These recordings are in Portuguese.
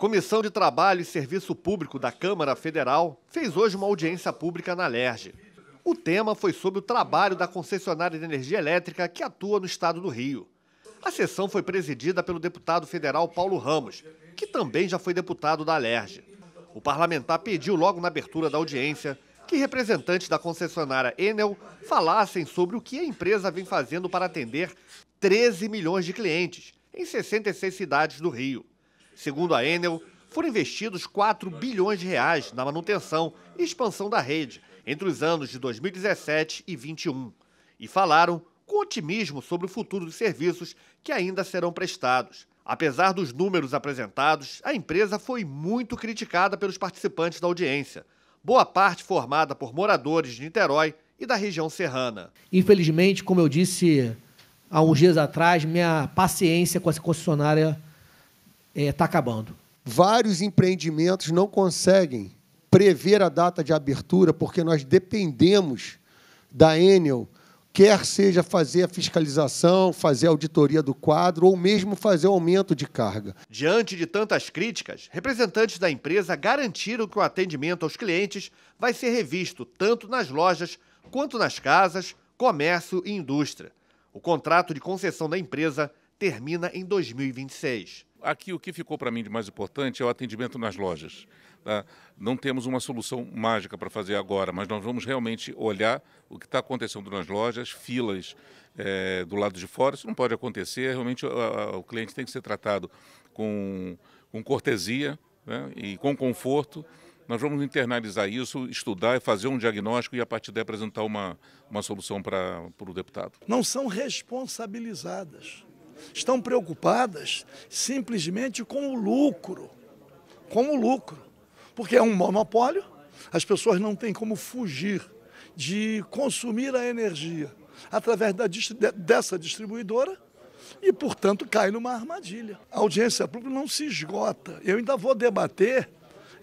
Comissão de Trabalho e Serviço Público da Câmara Federal fez hoje uma audiência pública na LERJ. O tema foi sobre o trabalho da concessionária de energia elétrica que atua no estado do Rio. A sessão foi presidida pelo deputado federal Paulo Ramos, que também já foi deputado da LERJ. O parlamentar pediu logo na abertura da audiência que representantes da concessionária Enel falassem sobre o que a empresa vem fazendo para atender 13 milhões de clientes em 66 cidades do Rio. Segundo a Enel, foram investidos 4 bilhões de reais na manutenção e expansão da rede entre os anos de 2017 e 2021 e falaram com otimismo sobre o futuro dos serviços que ainda serão prestados. Apesar dos números apresentados, a empresa foi muito criticada pelos participantes da audiência, boa parte formada por moradores de Niterói e da região serrana. Infelizmente, como eu disse há uns dias atrás, minha paciência com essa concessionária está é, tá acabando. Vários empreendimentos não conseguem prever a data de abertura porque nós dependemos da Enel, quer seja fazer a fiscalização, fazer a auditoria do quadro ou mesmo fazer o aumento de carga. Diante de tantas críticas, representantes da empresa garantiram que o atendimento aos clientes vai ser revisto tanto nas lojas quanto nas casas, comércio e indústria. O contrato de concessão da empresa termina em 2026. Aqui o que ficou para mim de mais importante é o atendimento nas lojas. Tá? Não temos uma solução mágica para fazer agora, mas nós vamos realmente olhar o que está acontecendo nas lojas, filas é, do lado de fora, isso não pode acontecer. Realmente a, a, o cliente tem que ser tratado com, com cortesia né? e com conforto. Nós vamos internalizar isso, estudar e fazer um diagnóstico e, a partir daí, apresentar uma, uma solução para, para o deputado. Não são responsabilizadas estão preocupadas simplesmente com o lucro. Com o lucro. Porque é um monopólio, as pessoas não têm como fugir de consumir a energia através da, dessa distribuidora e, portanto, cai numa armadilha. A audiência pública não se esgota. Eu ainda vou debater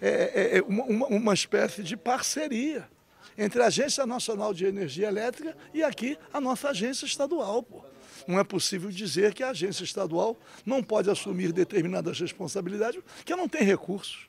é, é, é uma, uma espécie de parceria entre a Agência Nacional de Energia Elétrica e aqui a nossa agência estadual. Pô. Não é possível dizer que a agência estadual não pode assumir determinadas responsabilidades, que não tem recursos.